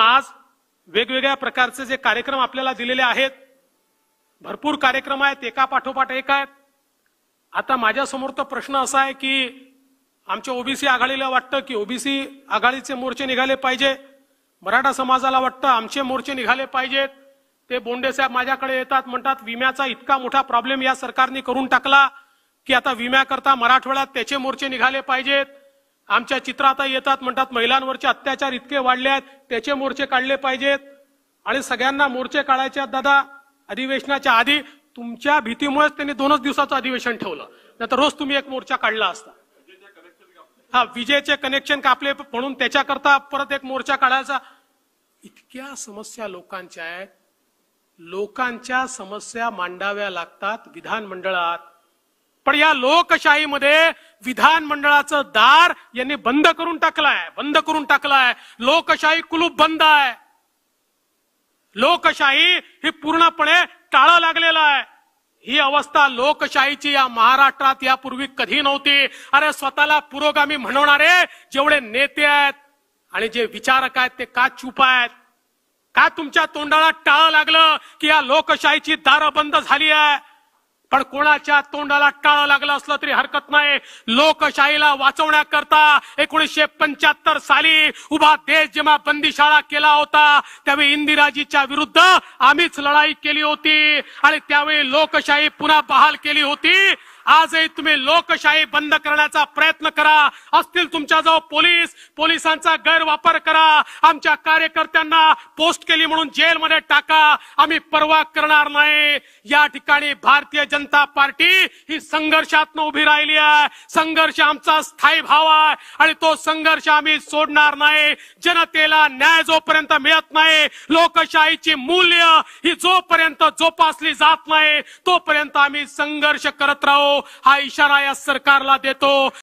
आज वेगवेगळ्या प्रकारचे जे कार्यक्रम आपल्याला दिलेले आहेत भरपूर कार्यक्रम आहेत एका पाठोपाठ एक आहेत आता समोर तो प्रश्न असा आहे की आमच्या ओबीसी आघाडीला वाटतं की ओबीसी आघाडीचे मोर्चे निघाले पाहिजे मराठा समाजाला वाटतं आमचे मोर्चे निघाले पाहिजेत ते बोंडे साहेब माझ्याकडे येतात म्हणतात विम्याचा इतका मोठा प्रॉब्लेम या सरकारने करून टाकला की आता विम्याकरता मराठवाड्यात त्याचे मोर्चे निघाले पाहिजेत आमच्या चित्रात येतात म्हणतात महिलांवरचे अत्याचार इतके वाढले आहेत त्याचे मोर्चे काढले पाहिजेत आणि सगळ्यांना मोर्चे काढायचे दादा अधिवेशनाच्या आधी तुमच्या भीतीमुळेच त्यांनी दोनच दिवसाचं अधिवेशन ठेवलं नाही रोज तुम्ही एक मोर्चा काढला असता हा विजेचे कनेक्शन कापले म्हणून त्याच्याकरता परत एक मोर्चा काढायचा इतक्या समस्या लोकांच्या आहेत लोकांच्या समस्या मांडाव्या लागतात विधानमंडळात पण या लोकशाहीमध्ये विधानमंडळाचं दार यांनी बंद करून टाकलंय बंद करून टाकलाय लोकशाही कुलूप बंद आहे लोकशाही ही पूर्णपणे टाळ लागलेलं आहे ही अवस्था लोकशाहीची या महाराष्ट्रात यापूर्वी कधी नव्हती अरे स्वतःला पुरोगामी म्हणवणारे जेवढे नेते आहेत आणि जे विचारक आहेत ते का चुप आहेत का तुमच्या तोंडाला टाळं लागलं की या लोकशाहीची दारं बंद झाली आहे पण कोणाच्या तोंडाला टाळा लागला असलं तरी हरकत नाही लोकशाहीला वाचवण्याकरता एकोणीशे पंच्याहत्तर साली उभा देश जेव्हा बंदीशाळा केला होता त्यावेळी इंदिराजीच्या विरुद्ध आम्हीच लढाई केली होती आणि त्यावेळी लोकशाही पुन्हा बहाल केली होती आजही तुम्ही लोकशाही बंद करण्याचा प्रयत्न करा असतील तुमच्याजवळ पोलीस पोलिसांचा गैरवापर करा आमच्या कार्यकर्त्यांना पोस्ट केली म्हणून जेलमध्ये टाका आम्ही परवा करणार नाही या ठिकाणी भारतीय जनता पार्टी ही संघर्षात उभी राहिली आहे संघर्ष आमचा स्थायी भाव आहे आणि तो संघर्ष आम्ही सोडणार नाही जनतेला न्याय जोपर्यंत मिळत नाही लोकशाहीची मूल्य ही जोपर्यंत जोपासली जात नाही तोपर्यंत आम्ही संघर्ष करत राहू हा इशारा या सरकारला देतो